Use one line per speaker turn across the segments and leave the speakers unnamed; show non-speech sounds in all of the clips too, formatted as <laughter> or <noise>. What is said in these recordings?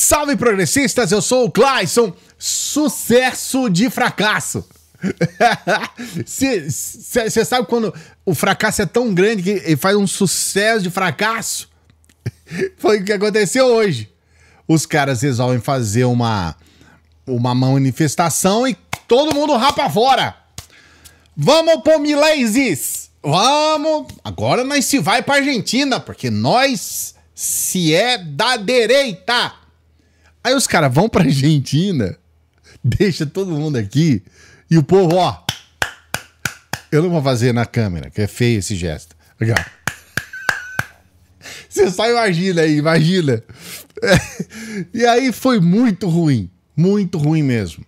Salve progressistas, eu sou o Clayson, sucesso de fracasso. <laughs> Você sabe quando o fracasso é tão grande que ele faz um sucesso de fracasso? <laughs> Foi o que aconteceu hoje. Os caras resolvem fazer uma, uma manifestação e todo mundo rapa fora. Vamos pro Mileses! Vamos! Agora nós se vai pra Argentina, porque nós se é da direita! Aí os caras vão pra Argentina, <laughs> deixa todo mundo aqui, e o povo, ó. Eu não vou fazer na câmera, que é feio esse gesto. Legal. <laughs> Você só imagina aí, imagina. <laughs> e aí foi muito ruim, muito ruim mesmo.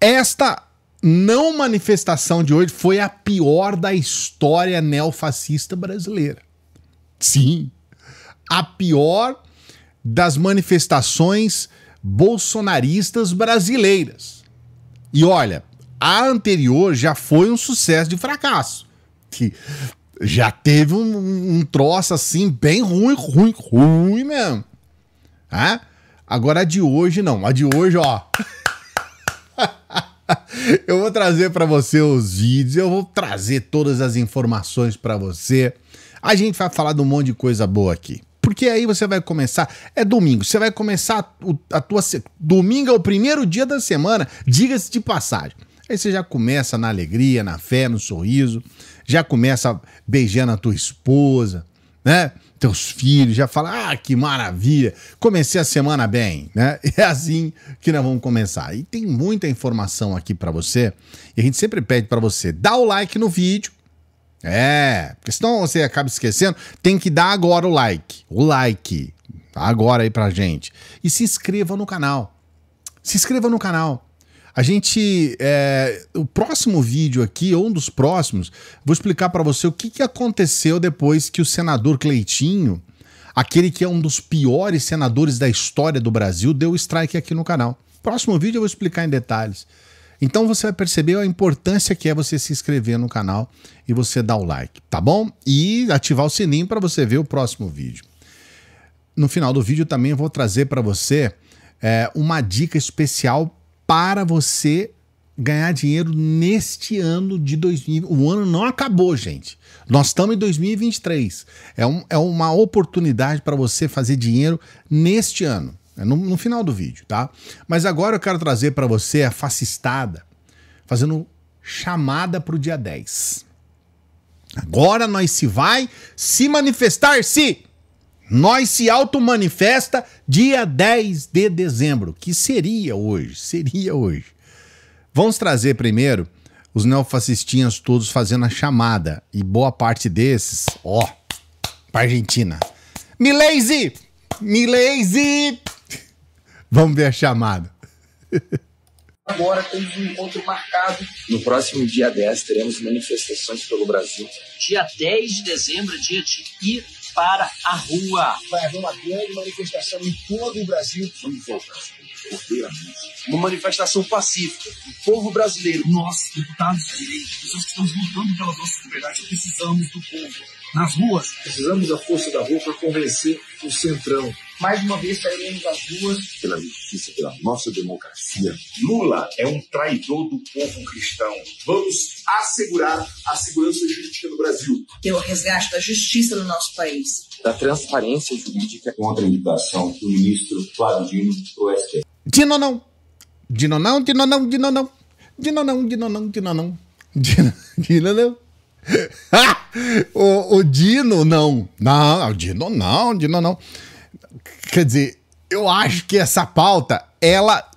Esta não manifestação de hoje foi a pior da história neofascista brasileira. Sim, a pior das manifestações bolsonaristas brasileiras. E olha, a anterior já foi um sucesso de fracasso. Que já teve um, um troço assim bem ruim, ruim, ruim mesmo. Ah? Agora a de hoje não, a de hoje, ó. <laughs> eu vou trazer para você os vídeos, eu vou trazer todas as informações para você. A gente vai falar de um monte de coisa boa aqui. Porque aí você vai começar. É domingo, você vai começar a, tua. Domingo é o primeiro dia da semana, diga-se de passagem. Aí você já começa na alegria, na fé, no sorriso, já começa beijando a tua esposa, né? Teus filhos, já fala, ah, que maravilha, comecei a semana bem, né? <laughs> É assim que nós vamos começar. E tem muita informação aqui para você, e a gente sempre pede para você, dar o like no vídeo, é, porque senão você acaba esquecendo. Tem que dar agora o like. O like. Agora aí pra gente. E se inscreva no canal. Se inscreva no canal. A gente. É, o próximo vídeo aqui, ou um dos próximos, vou explicar para você o que, que aconteceu depois que o senador Cleitinho, aquele que é um dos piores senadores da história do Brasil, deu strike aqui no canal. Próximo vídeo eu vou explicar em detalhes. Então você vai perceber a importância que é você se inscrever no canal e você dar o like, tá bom? E ativar o sininho para você ver o próximo vídeo. No final do vídeo também vou trazer para você é, uma dica especial para você ganhar dinheiro neste ano de 2000. O ano não acabou, gente. Nós estamos em 2023. É, um, é uma oportunidade para você fazer dinheiro neste ano. É, no, no final do vídeo, tá? Mas agora eu quero trazer para você a fascistada fazendo chamada para o dia 10. Agora nós se vai se manifestar-se. Nós se auto-manifesta dia 10 de dezembro, que seria hoje, seria hoje. Vamos trazer primeiro os neofascistinhas todos fazendo a chamada e boa parte desses, ó, pra Argentina. Mileise! Mileise! Vamos ver a chamada. Agora temos um encontro marcado.
No próximo dia 10 teremos manifestações pelo Brasil. Dia 10 de dezembro, dia de ir para a rua. Vai haver uma grande manifestação em todo o Brasil. Vamos voltar. É uma manifestação pacífica. O povo brasileiro. Nós, deputados direitos, pessoas que estamos lutando pelas nossas liberdades, precisamos do povo. Nas ruas. Precisamos da força da rua para convencer o centrão mais uma vez sairemos as ruas. Pela justiça, pela nossa democracia. Lula é um traidor do povo cristão. Vamos assegurar a segurança jurídica no Brasil. Pelo resgate da justiça no nosso país. Da transparência jurídica contra a indicação do ministro
Flávio Dino do STF. Dino não! Dino não, Dino não, Dino não. Dino não, Dino não, Dino não. Dino, Dino não. <laughs> Ah, o, o Dino não. Não, o Dino não, Dino não. Quer dizer, eu acho que essa pauta, ela.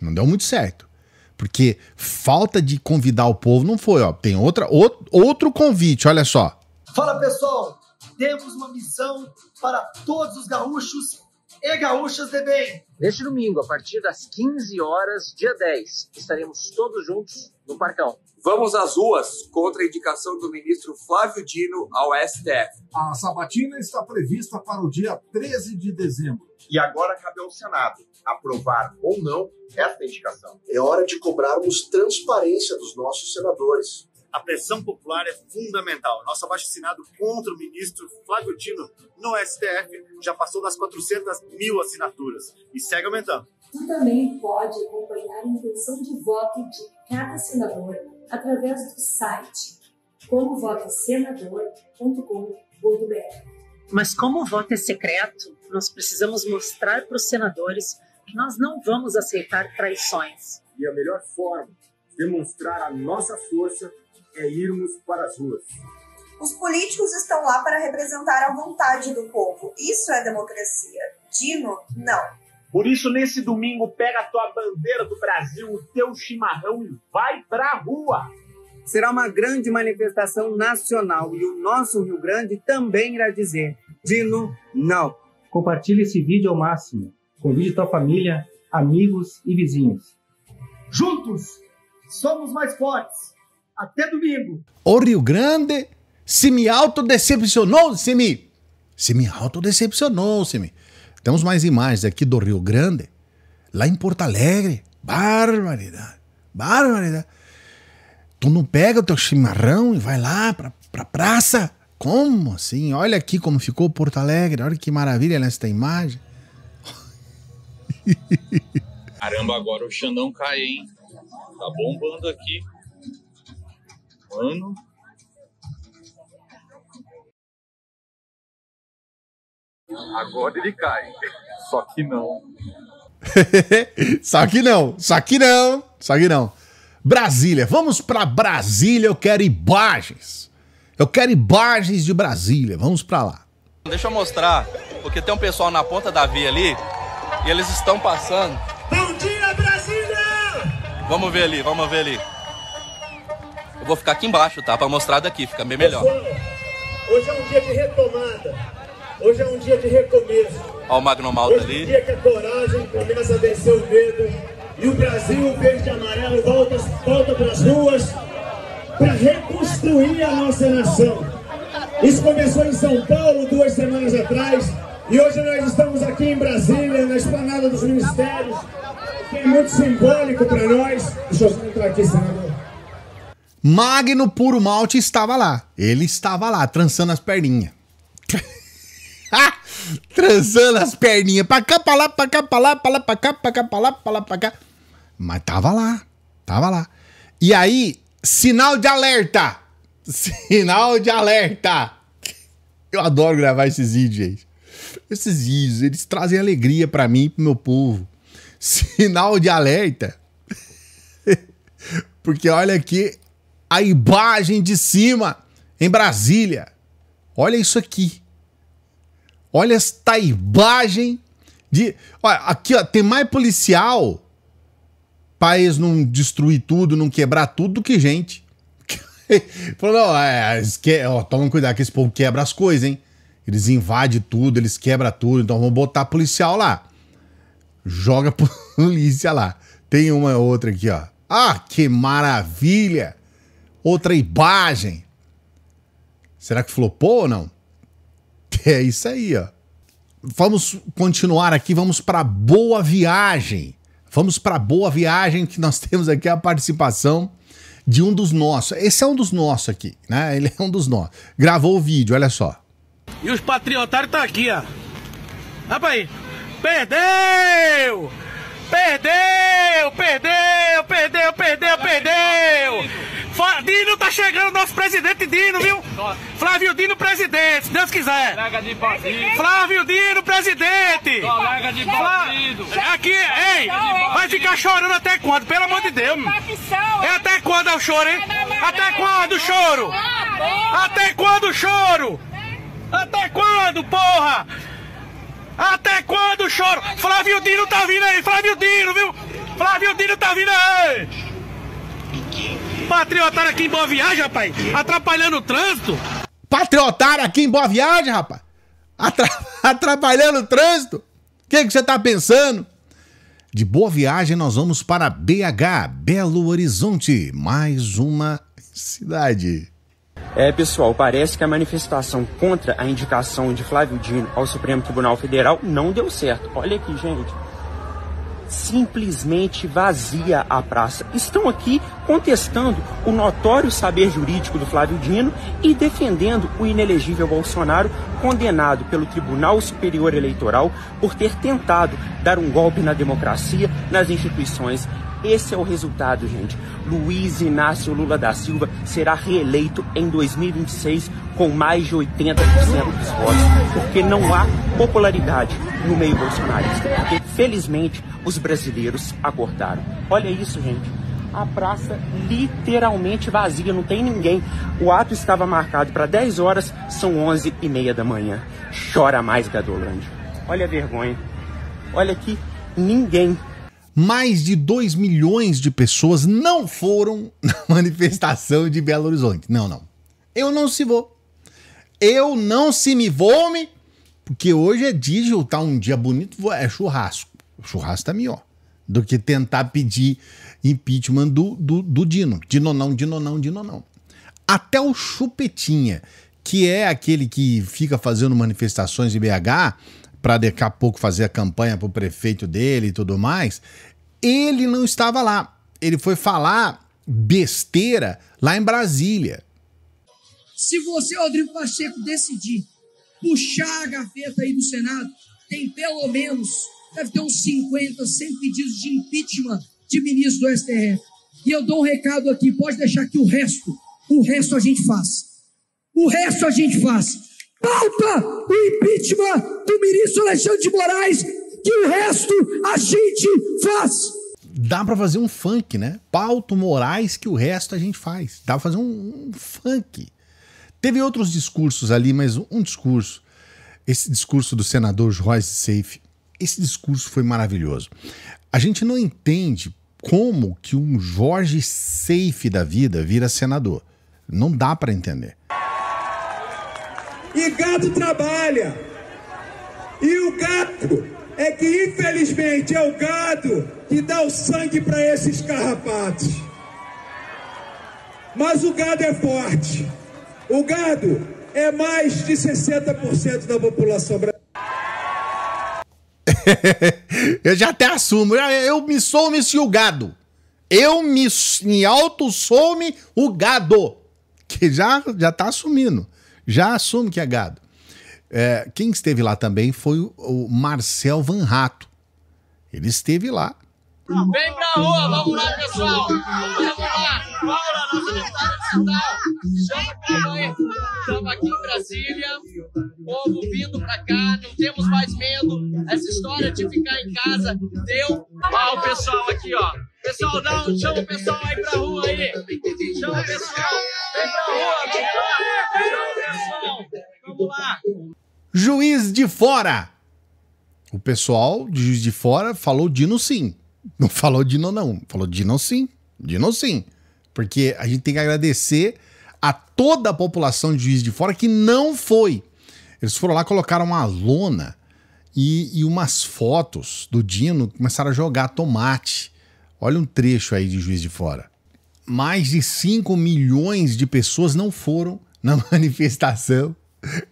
Não deu muito certo. Porque falta de convidar o povo não foi, ó. Tem outra, outro convite, olha só.
Fala pessoal, temos uma missão para todos os gaúchos e gaúchas de bem. Neste domingo, a partir das 15 horas, dia 10, estaremos todos juntos no Parcão. Vamos às ruas contra a indicação do ministro Flávio Dino ao STF. A sabatina está prevista para o dia 13 de dezembro. E agora cabe ao Senado aprovar ou não esta indicação. É hora de cobrarmos transparência dos nossos senadores. A pressão popular é fundamental. Nosso abaixo-assinado contra o ministro Flávio Dino no STF já passou das 400 mil assinaturas e segue aumentando. Tu também pode acompanhar a intenção de voto de cada senador através do site comovotasenador.com.br. Mas como o voto é secreto, nós precisamos mostrar para os senadores que nós não vamos aceitar traições. E a melhor forma de demonstrar a nossa força é irmos para as ruas. Os políticos estão lá para representar a vontade do povo. Isso é democracia. Dino, não. Por isso, nesse domingo, pega a tua bandeira do Brasil, o teu chimarrão e vai pra rua. Será uma grande manifestação nacional e o nosso Rio Grande também irá dizer: Dino, não. Compartilhe esse vídeo ao máximo. Convide tua família, amigos e vizinhos. Juntos, somos mais fortes. Até domingo.
O Rio Grande se me autodecepcionou, se me. Se me autodecepcionou, se me. Temos mais imagens aqui do Rio Grande, lá em Porto Alegre. Barbaridade, barbaridade. Tu não pega o teu chimarrão e vai lá pra, pra praça? Como assim? Olha aqui como ficou Porto Alegre, olha que maravilha nesta imagem. <laughs>
Caramba, agora o Xandão cai, hein? Tá bombando aqui. Mano, Agora ele cai. Só que não.
<laughs> só que não, só que não, só que não. Brasília, vamos para Brasília, eu quero imagens. Eu quero imagens de Brasília, vamos para lá.
Deixa eu mostrar, porque tem um pessoal na ponta da via ali e eles estão passando. Bom dia, Brasília! Vamos ver ali, vamos ver ali. Eu vou ficar aqui embaixo, tá? Para mostrar daqui, fica bem melhor. hoje é um dia de retomada. Hoje é um dia de recomeço.
Olha o Magno ali. Hoje É um dia
que a coragem começa a
vencer o medo.
E o Brasil verde e amarelo volta, volta para as ruas para reconstruir a nossa nação. Isso começou em São Paulo duas semanas atrás. E hoje nós estamos aqui em Brasília, na esplanada dos ministérios, que é muito simbólico para nós. Deixa eu entrar aqui, senador.
Magno Puro Malte estava lá. Ele estava lá, trançando as perninhas. <laughs> <laughs> Transando as perninhas pra cá, pra lá, pra cá, pra lá, pra lá, pra cá, pra cá, pra lá, pra lá, pra cá. Mas tava lá, tava lá. E aí, sinal de alerta! <laughs> Sinal de alerta! Eu adoro gravar esses vídeos, gente. Esses vídeos, eles trazem alegria para mim e pro meu povo. <laughs> Sinal de alerta. Porque olha aqui a imagem de cima, em Brasília. Olha isso aqui. Olha essa imagem de. Olha, aqui, ó, tem mais policial país não destruir tudo, não quebrar tudo do que gente. <laughs> Falou, não, é, ó, toma cuidado que esse povo quebra as coisas, hein? Eles invadem tudo, eles quebram tudo, então vão botar policial lá. Joga <laughs> polícia lá. Tem uma outra aqui, ó. Ah, que maravilha! Outra imagem. Será que flopou ou não? <laughs> É isso aí, ó. Vamos continuar aqui, vamos para boa viagem. Vamos para boa viagem que nós <laughs> temos aqui a participação de um dos nossos. Esse é um dos nossos aqui, né? <laughs> Ele é um dos nossos. Gravou o vídeo, olha só.
E os patriotários tá aqui, ó. Rapaz, perdeu! Perdeu, perdeu, perdeu, perdeu, perdeu! Dino tá chegando, nosso presidente Dino, viu? Flávio Dino, presidente, se Deus quiser. Flávio Dino, presidente. de Aqui, ei, vai ficar chorando até quando? Pelo amor de Deus. É até quando é o choro, hein? Até quando o choro? Até quando o choro? Até quando, porra? Até quando o choro? Flávio Dino tá vindo aí, Flávio Dino, viu? Flávio Dino tá vindo
aí.
Patriotário aqui em Boa Viagem, rapaz. Atrapalhando o
trânsito. Patriotário aqui em Boa Viagem, rapaz. Atra... <laughs> Atrapalhando o trânsito. O que, que você tá pensando? De Boa Viagem, nós vamos para BH, Belo Horizonte, mais uma cidade. É,
pessoal, parece que a manifestação contra a indicação de Flávio Dino ao Supremo Tribunal Federal não deu certo. Olha aqui, gente simplesmente vazia a praça. Estão aqui contestando o notório saber jurídico do Flávio Dino e defendendo o inelegível Bolsonaro, condenado pelo Tribunal Superior Eleitoral por ter tentado dar um golpe na democracia, nas instituições. Esse é o resultado, gente. Luiz Inácio Lula da Silva será reeleito em 2026 com mais de 80% dos votos, porque não há popularidade no meio bolsonarista. Felizmente, os brasileiros acordaram. Olha isso, gente. A praça literalmente vazia, não tem ninguém. O ato estava marcado para 10 horas, são 11 e meia da manhã. Chora mais, Gadolândia. Olha a vergonha.
Olha aqui, ninguém mais de 2 milhões de pessoas não foram <laughs> na manifestação de Belo Horizonte. Não, não. Eu não se vou. Eu não se me vou me porque hoje é digital, tá um dia bonito, é churrasco. O churrasco tá melhor do que tentar pedir impeachment do, do, do Dino. Dino não, Dino não, Dino não. Até o Chupetinha, que é aquele que fica fazendo manifestações em BH para daqui a pouco fazer a campanha para o prefeito dele e tudo mais, ele não estava lá. Ele foi falar besteira lá em Brasília.
Se você, Rodrigo Pacheco, decidir puxar a gaveta aí do Senado, tem pelo menos, deve ter uns 50, 100 pedidos de impeachment de ministros do STF. E eu dou um recado aqui, pode deixar que o resto, o resto a gente faz. O resto a gente faz. Pauta o impeachment do ministro Alexandre de
Moraes, que o resto a gente faz. Dá para fazer um funk, né? Pauta Moraes, que o resto a gente faz. Dá pra fazer um, um funk. Teve outros discursos ali, mas um discurso, esse discurso do senador Jorge Safe, esse discurso foi maravilhoso. A gente não entende como que um Jorge Safe da vida vira senador. Não dá para entender.
E gado trabalha. E o gato é que, infelizmente, é o gado que dá o sangue para esses carrapatos. Mas o gado é forte. O gado é mais de 60% da população brasileira.
<laughs> eu já até assumo, eu me some-se o gado. Eu me, me auto-some o gado. Que já, já tá assumindo. Já assume que é gado. É, quem esteve lá também foi o, o Marcel Van Rato. Ele esteve lá
Vem pra rua, vamos lá, pessoal. Vamos lá. Paula, nossa deputada digital. Chama pra nós. Estamos aqui em Brasília. Povo vindo pra cá, não temos mais medo. Essa história de ficar em casa deu. mal, pessoal aqui, ó. Pessoal, dá
um, chama o pessoal aí
pra rua aí. Chama o pessoal. Vem pra rua, vem pra Chama o
pessoal. Vamos lá. Juiz de fora. O pessoal de Juiz de Fora falou Dino sim. Não falou Dino, não. Falou Dino sim. Dino sim. Porque a gente tem que agradecer a toda a população de Juiz de Fora que não foi. Eles foram lá, colocaram uma lona e, e umas fotos do Dino, começaram a jogar tomate. Olha um trecho aí de Juiz de Fora. Mais de 5 milhões de pessoas não foram na <laughs> manifestação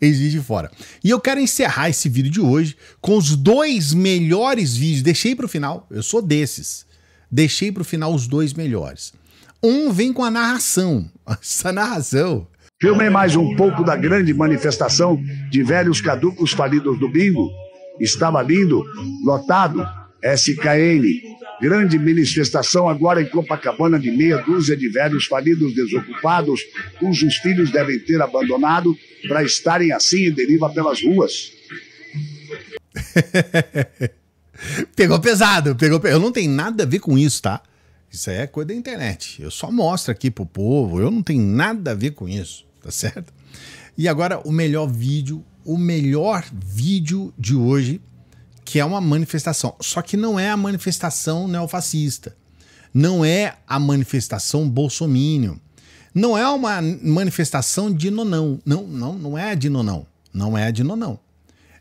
Existe Fora. E eu quero encerrar esse vídeo de hoje com os dois melhores vídeos. Deixei para o final, eu sou desses. Deixei para o final os dois melhores. Um vem com a narração. <laughs> Essa narração. Filmei mais um pouco da grande manifestação de velhos caducos falidos do bingo. Estava lindo, lotado, SKN, Grande manifestação agora em Copacabana de meia dúzia de velhos falidos desocupados, cujos filhos devem ter abandonado para estarem assim em deriva pelas ruas. <laughs> pegou pesado, pegou. Eu não tenho nada a ver com isso, tá? Isso aí é coisa da internet. Eu só mostro aqui pro povo. Eu não tenho nada a ver com isso, tá certo? E agora o melhor vídeo, o melhor vídeo de hoje que é uma manifestação. Só que não é a manifestação neofascista. Não é a manifestação bolsomínio. Não é uma manifestação de nonão. Não, não, não é a de nonão. Não é a de nonão.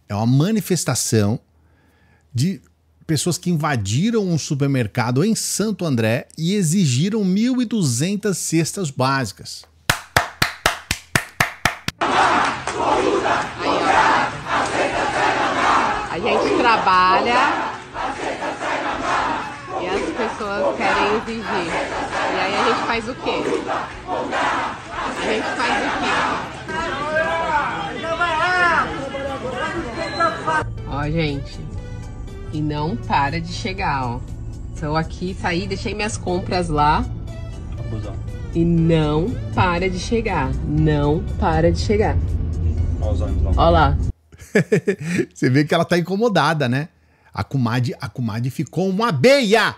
É uma manifestação de pessoas que invadiram um supermercado em Santo André e exigiram 1.200 cestas básicas
gente trabalha e as pessoas querem exigir. E aí a gente faz o quê? A gente faz o quê? Ó, gente. E não para de chegar, ó. Então aqui, saí, deixei minhas compras lá. Abusão. E não para de chegar. Não para de chegar.
Olha lá. <laughs> Você vê que ela tá incomodada, né? A Kumadi, a comadre ficou uma beia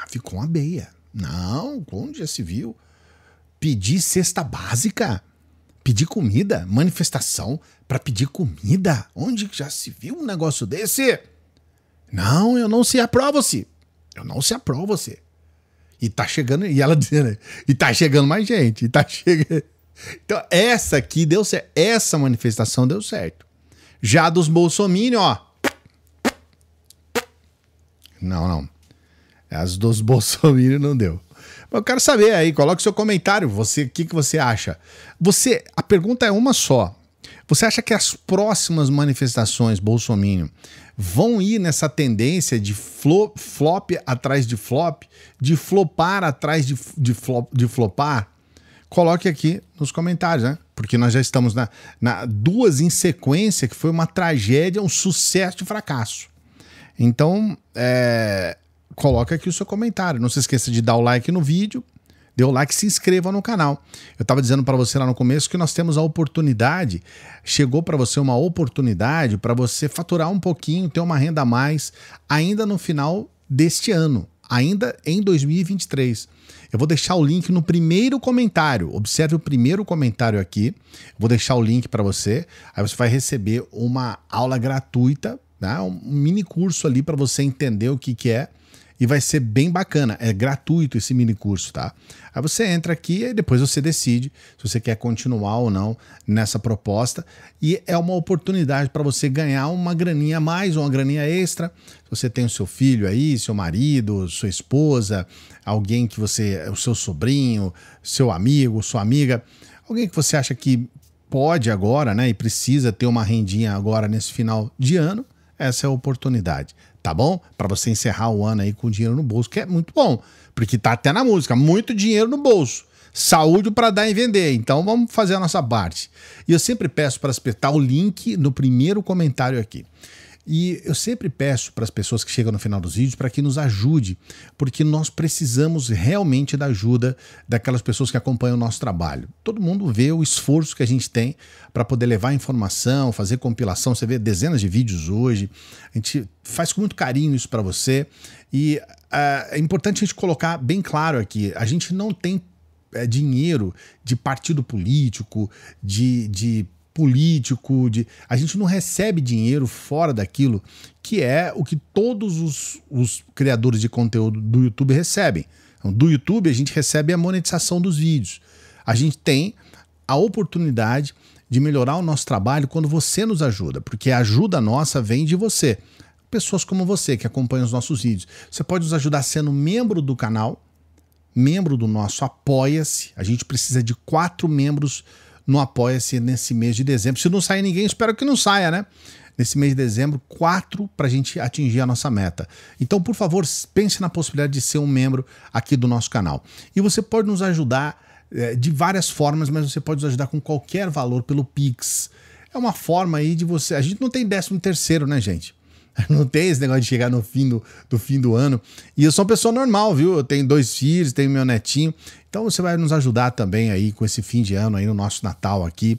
ah, ficou uma beia Não, onde já se viu? Pedir cesta básica, pedir comida, manifestação para pedir comida. Onde já se viu um negócio desse? Não, eu não se aprovo-se. Eu não se aprovo-se. E tá chegando, e ela <laughs> dizendo, e tá chegando mais gente, e tá chegando. Então, essa aqui deu certo. Essa manifestação deu certo. Já dos bolsominion, ó. Não, não. As dos <laughs> Bolsonaro não deu. Mas eu quero saber aí, coloque seu comentário. Você, o que, que você acha? Você, a pergunta é uma só. Você acha que as próximas manifestações Bolsonaro vão ir nessa tendência de flop, flop atrás de flop, de flopar atrás de, de, flop, de flopar? coloque aqui nos comentários, né? Porque nós já estamos na, na duas em sequência, que foi uma tragédia, um sucesso e um fracasso. Então, é, coloque aqui o seu comentário. Não se esqueça de dar o like no vídeo, dê o like e se inscreva no canal. Eu estava dizendo para você lá no começo que nós temos a oportunidade, chegou para você uma oportunidade para você faturar um pouquinho, ter uma renda a mais, ainda no final deste ano, ainda em 2023. Eu vou deixar o link no primeiro comentário. Observe o primeiro comentário aqui. Vou deixar o link para você. Aí você vai receber uma aula gratuita, né? um mini curso ali para você entender o que, que é e vai ser bem bacana. É gratuito esse mini curso, tá? Aí você entra aqui e depois você decide se você quer continuar ou não nessa proposta. E é uma oportunidade para você ganhar uma graninha a mais, uma graninha extra. Se você tem o seu filho aí, seu marido, sua esposa, alguém que você, o seu sobrinho, seu amigo, sua amiga, alguém que você acha que pode agora, né, e precisa ter uma rendinha agora nesse final de ano, essa é a oportunidade tá bom? Para você encerrar o ano aí com dinheiro no bolso, que é muito bom, porque tá até na música, muito dinheiro no bolso. Saúde para dar e vender. Então vamos fazer a nossa parte. E eu sempre peço para espetar o link no primeiro comentário aqui. E eu sempre peço para as pessoas que chegam no final dos vídeos para que nos ajude, porque nós precisamos realmente da ajuda daquelas pessoas que acompanham o nosso trabalho. Todo mundo vê o esforço que a gente tem para poder levar informação, fazer compilação. Você vê dezenas de vídeos hoje. A gente faz com muito carinho isso para você. E uh, é importante a gente colocar bem claro aqui: a gente não tem é dinheiro de partido político, de, de político, de a gente não recebe dinheiro fora daquilo que é o que todos os, os criadores de conteúdo do YouTube recebem. Então, do YouTube a gente recebe a monetização dos vídeos. A gente tem a oportunidade de melhorar o nosso trabalho quando você nos ajuda, porque a ajuda nossa vem de você. Pessoas como você que acompanham os nossos vídeos. Você pode nos ajudar sendo membro do canal, membro do nosso Apoia-se. A gente precisa de quatro membros no Apoia-se nesse mês de dezembro. Se não sair ninguém, espero que não saia, né? Nesse mês de dezembro, quatro para a gente atingir a nossa meta. Então, por favor, pense na possibilidade de ser um membro aqui do nosso canal. E você pode nos ajudar é, de várias formas, mas você pode nos ajudar com qualquer valor pelo Pix. É uma forma aí de você. A gente não tem décimo terceiro, né, gente? <laughs> Não tem esse negócio de chegar no fim do, do fim do ano. E eu sou uma pessoa normal, viu? Eu tenho dois filhos, tenho meu netinho. Então você vai nos ajudar também aí com esse fim de ano aí no nosso Natal aqui.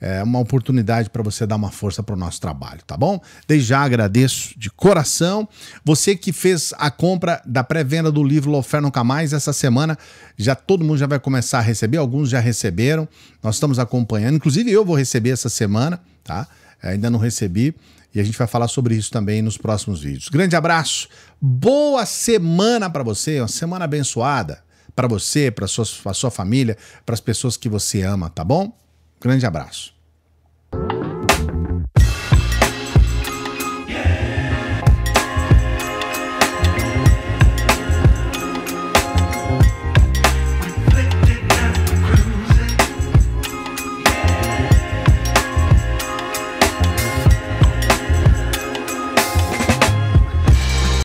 É uma oportunidade para você dar uma força para o nosso trabalho, tá bom? Desde já agradeço de coração. Você que fez a compra da pré-venda do livro Lofer Nunca Mais essa semana, já todo mundo já vai começar a receber, alguns já receberam. Nós estamos acompanhando, inclusive eu vou receber essa semana, tá? Ainda não recebi. E a gente vai falar sobre isso também nos próximos vídeos. Grande abraço, boa semana para você, uma semana abençoada para você, para sua, sua família, para as pessoas que você ama, tá bom? Grande abraço.